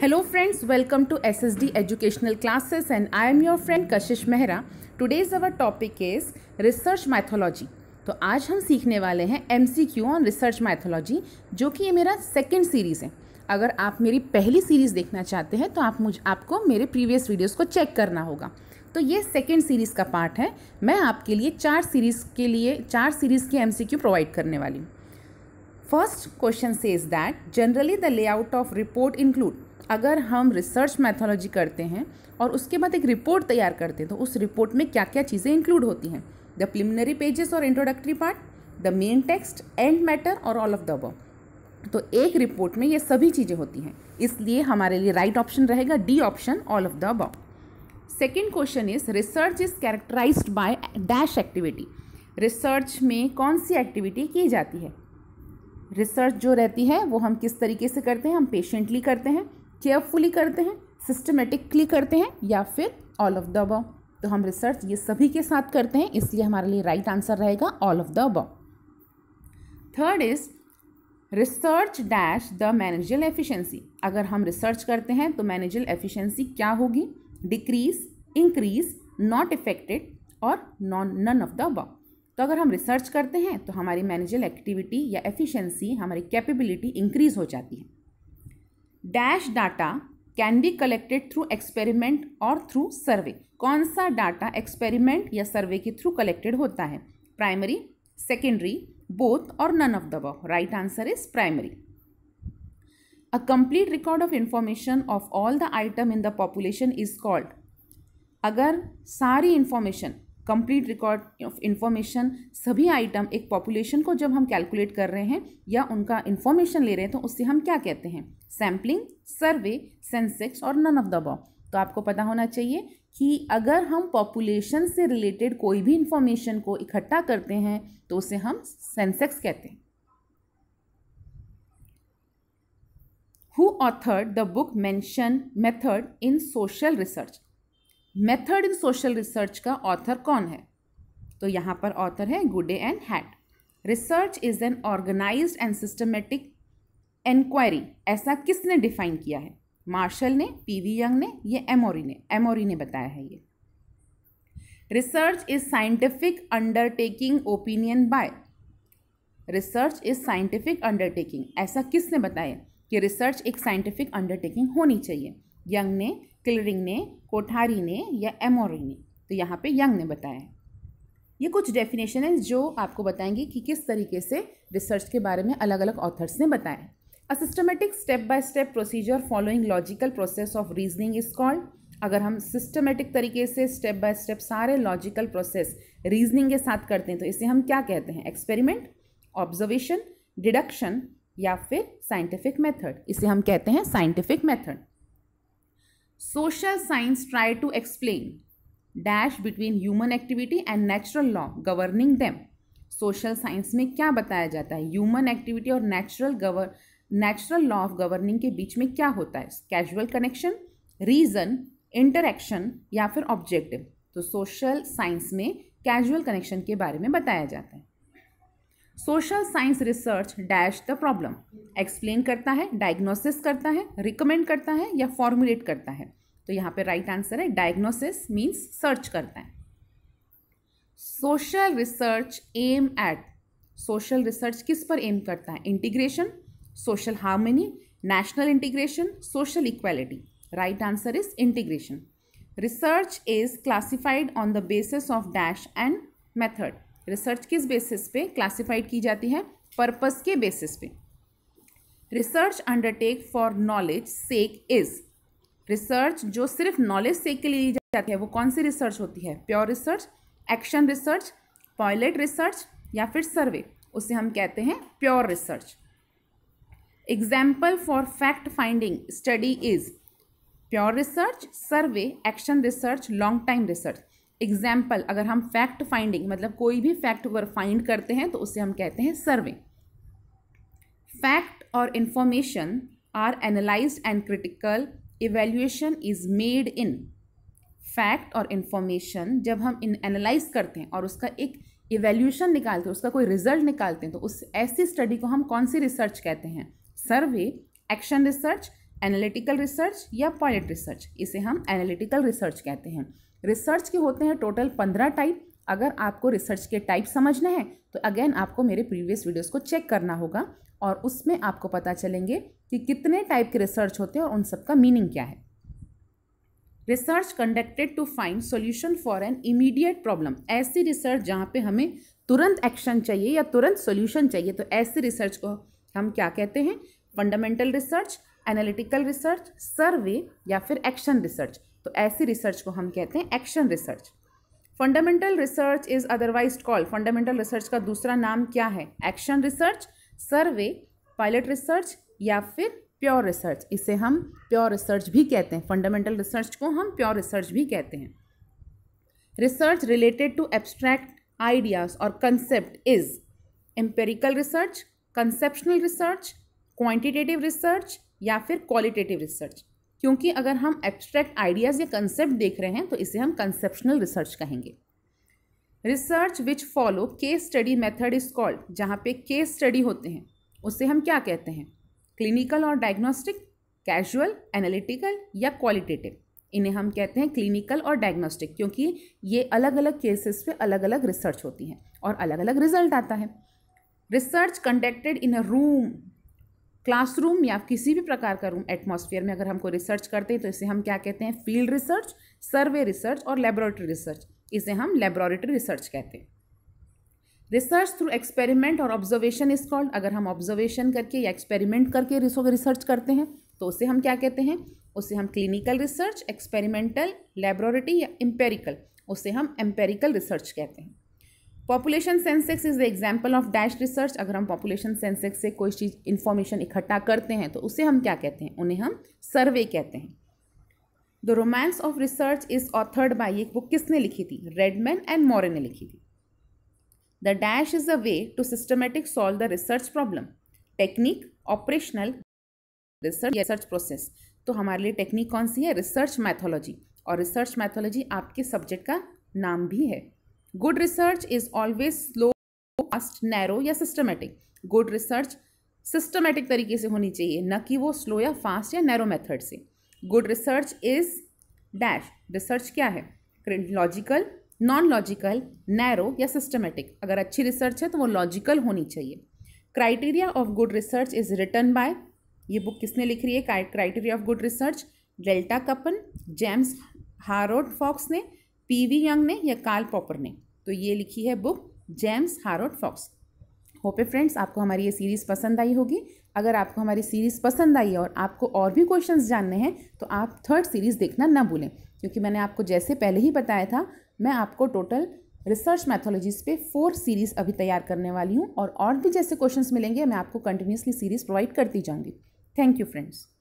hello welcome to S S D educational classes and I am your friend Kashish Mehra today's our topic is research methodology तो आज हम सीखने वाले हैं M C Q on research methodology जो कि ये मेरा सेकेंड सीरीज़ है अगर आप मेरी पहली सीरीज़ देखना चाहते हैं तो आप मुझ आपको मेरे प्रीवियस वीडियोज़ को चेक करना होगा तो ये सेकेंड सीरीज़ का पार्ट है मैं आपके लिए चार सीरीज़ के लिए चार सीरीज़ के एम सी क्यू प्रोवाइड करने वाली हूँ फर्स्ट क्वेश्चन से is that generally the layout of report include अगर हम रिसर्च मैथोलॉजी करते हैं और उसके बाद एक रिपोर्ट तैयार करते हैं तो उस रिपोर्ट में क्या क्या चीज़ें इंक्लूड होती हैं द प्लिमिनरी पेजेस और introductory part the main text and matter और ऑल ऑफ द अबव तो एक रिपोर्ट में ये सभी चीज़ें होती हैं इसलिए हमारे लिए राइट ऑप्शन रहेगा D option all of the above second question is research is characterize by dash activity research में कौन सी एक्टिविटी की जाती है रिसर्च जो रहती है वो हम किस तरीके से करते हैं हम पेशेंटली करते हैं केयरफुली करते हैं सिस्टमेटिकली करते हैं या फिर ऑल ऑफ द अब तो हम रिसर्च ये सभी के साथ करते हैं इसलिए हमारे लिए राइट आंसर रहेगा all of the above third is research dash the managerial efficiency अगर हम रिसर्च करते हैं तो मैनेजल एफिशिएंसी क्या होगी डिक्रीज इंक्रीज नॉट इफेक्टेड और non none of the above तो अगर हम रिसर्च करते हैं तो हमारी मैनेजल एक्टिविटी या एफिशिएंसी हमारी कैपेबिलिटी इंक्रीज हो जाती है dash data can be collected through experiment और थ्रू सर्वे कौन सा डाटा एक्सपेरिमेंट या सर्वे के थ्रू कलेक्टेड होता है प्राइमरी सेकेंडरी बोथ और none of the above right answer is primary a complete record of information of all the item in the population is called अगर सारी information complete record of information सभी item एक population को जब हम calculate कर रहे हैं या उनका इन्फॉर्मेशन ले रहे हैं तो उससे हम क्या कहते हैं सैम्पलिंग सर्वे सेंसेक्स और नन ऑफ द बॉ तो आपको पता होना चाहिए कि अगर हम पॉपुलेशन से रिलेटेड कोई भी इन्फॉर्मेशन को इकट्ठा करते हैं तो उसे हम सेंसेक्स कहते हैं who authored the book mention method in social research method in social research का ऑथर कौन है तो यहाँ पर ऑथर है Goode and Hatt research is an organize and systematic enquiry ऐसा किसने डिफाइन किया है मार्शल ने पीवी यंग ने या एमोरी ने एमोरी ने बताया है ये research is scientific undertaking opinion by research is scientific undertaking ऐसा किसने बताया कि रिसर्च एक साइंटिफिक अंडरटेकिंग होनी चाहिए यंग ने किलरिंग ने कोठारी ने या एमोरी ने तो यहाँ पे यंग ने बताया ये कुछ डेफिनेशन है जो आपको बताएंगे कि किस तरीके से रिसर्च के बारे में अलग अलग ऑथर्स ने बताया a systematic step by step procedure following logical process of reasoning is called अगर हम सिस्टमेटिक तरीके से स्टेप बाय स्टेप सारे लॉजिकल प्रोसेस रीजनिंग के साथ करते हैं तो इसे हम क्या कहते हैं एक्सपेरिमेंट ऑब्जर्वेशन डिडक्शन या फिर साइंटिफिक मेथड इसे हम कहते हैं scientific method social science try to explain dash between human activity and natural law governing them social science में क्या बताया जाता है ह्यूमन एक्टिविटी और नेचुरल गवर नेचुरल लॉ ऑफ गवर्निंग के बीच में क्या होता है कैजुअल कनेक्शन रीज़न इंटरेक्शन या फिर ऑब्जेक्टिव तो सोशल साइंस में कैजुअल कनेक्शन के बारे में बताया जाता है social science research dash the problem explain करता है डायग्नोसिस करता है रिकमेंड करता है या फॉर्मुलेट करता है तो यहाँ पे राइट आंसर है डायग्नोसिस मीन्स सर्च करता है social research aim at social research किस पर एम करता है integration social harmony national integration social equality right answer is integration research is classified on the basis of dash and method research किस बेसिस पे classified की जाती है पर्पस के बेसिस पे research undertake for knowledge sake is research जो सिर्फ नॉलेज सेक के लिए ली जाती है वो कौन सी रिसर्च होती है pure research action research pilot research या फिर सर्वे उसे हम कहते हैं pure research example for fact finding study is pure research survey action research long time research example अगर हम फैक्ट फाइंडिंग मतलब कोई भी फैक्ट अगर फाइंड करते हैं तो उसे हम कहते हैं सर्वे फैक्ट और information are analyse and critical evaluation is made in fact और इन्फॉर्मेशन जब हम इन एनालाइज करते हैं और उसका एक इवेल्यूशन निकालते हैं उसका कोई रिजल्ट निकालते हैं तो उस ऐसी स्टडी को हम कौन सी रिसर्च कहते हैं survey action research analytical research या पॉलिट रिसर्च इसे हम एनालिटिकल रिसर्च कहते हैं रिसर्च के होते हैं टोटल पंद्रह टाइप अगर आपको रिसर्च के टाइप समझना है तो अगेन आपको मेरे प्रीवियस वीडियोस को चेक करना होगा और उसमें आपको पता चलेंगे कि कितने टाइप के रिसर्च होते हैं और उन सब का मीनिंग क्या है research conducted to find solution for an immediate problem ऐसी रिसर्च जहाँ पे हमें तुरंत एक्शन चाहिए या तुरंत सोल्यूशन चाहिए तो ऐसी रिसर्च को हम क्या कहते हैं fundamental research analytical research survey या फिर एक्शन रिसर्च तो ऐसी रिसर्च को हम कहते हैं action research fundamental research is otherwise call fundamental research का दूसरा नाम क्या है action research survey pilot research या फिर प्योर रिसर्च इसे हम प्योर रिसर्च भी कहते हैं फंडामेंटल रिसर्च को हम प्योर रिसर्च भी कहते हैं research related to abstract ideas और concept is empirical research conceptional research quantitative research या फिर क्वालिटेटिव रिसर्च क्योंकि अगर हम एब्स्ट्रैक्ट आइडियाज़ या कंसेप्ट देख रहे हैं तो इसे हम कंसेप्शनल रिसर्च कहेंगे research which follow case study method is called जहाँ पे केस स्टडी होते हैं उससे हम क्या कहते हैं क्लिनिकल और डायग्नोस्टिक कैजुअल एनालिटिकल या क्वालिटेटिव इन्हें हम कहते हैं क्लिनिकल और डायग्नोस्टिक क्योंकि ये अलग अलग केसेस पे अलग अलग रिसर्च होती हैं और अलग अलग रिजल्ट आता है research conducted in a room classroom या किसी भी प्रकार का रूम एटमॉस्फेयर में अगर हमको रिसर्च करते हैं तो इसे हम क्या कहते हैं फील्ड रिसर्च सर्वे रिसर्च और लेबोरेटरी रिसर्च इसे हम लेबोरेटरी रिसर्च कहते हैं रिसर्च थ्रू एक्सपेरिमेंट और ऑब्जर्वेशन इज कॉल्ड अगर हम ऑब्जर्वेशन करके या एक्सपेरिमेंट करके रिसर्च करते हैं तो उसे हम क्या कहते हैं उसे हम क्लिनिकल रिसर्च एक्सपेरिमेंटल लेबोरेटरी या एम्पेरिकल उसे हम एम्पेरिकल रिसर्च कहते हैं population census is the example of dash research अगर हम पॉपुलेशन सेंसेक्स से कोई चीज़ इन्फॉर्मेशन इकट्ठा करते हैं तो उसे हम क्या कहते हैं उन्हें हम सर्वे कहते हैं the romance of research is authored by एक बुक किसने लिखी थी रेडमैन एंड मॉरे ने लिखी थी the dash is a way to systematic solve the research problem technique operational research research process तो हमारे लिए टेक्निक कौन सी है रिसर्च मैथोलॉजी और रिसर्च मैथोलॉजी आपके सब्जेक्ट का नाम भी है good research is always slow fast narrow या सिस्टमेटिक गुड रिसर्च सिस्टमेटिक तरीके से होनी चाहिए न कि वो स्लो या फास्ट या नैरो मेथड से good research is dash research क्या है लॉजिकल नॉन लॉजिकल नैरो या सिस्टमेटिक अगर अच्छी रिसर्च है तो वो लॉजिकल होनी चाहिए criteria of good research is written by ये बुक किसने लिख रही है criteria of good research Delta Kappan James Harold Fox ने वी यंग ने या कार्ल पॉपर ने तो ये लिखी है book James Harold Fox hope friends आपको हमारी ये सीरीज़ पसंद आई होगी अगर आपको हमारी सीरीज़ पसंद आई और आपको और भी क्वेश्चंस जानने हैं तो आप थर्ड सीरीज़ देखना ना भूलें क्योंकि मैंने आपको जैसे पहले ही बताया था मैं आपको टोटल रिसर्च मैथोलॉजीज़ पे फोर सीरीज़ अभी तैयार करने वाली हूँ और और भी जैसे क्वेश्चन मिलेंगे मैं आपको कंटिन्यूसली सीरीज़ प्रोवाइड करती जाऊँगी थैंक यू फ्रेंड्स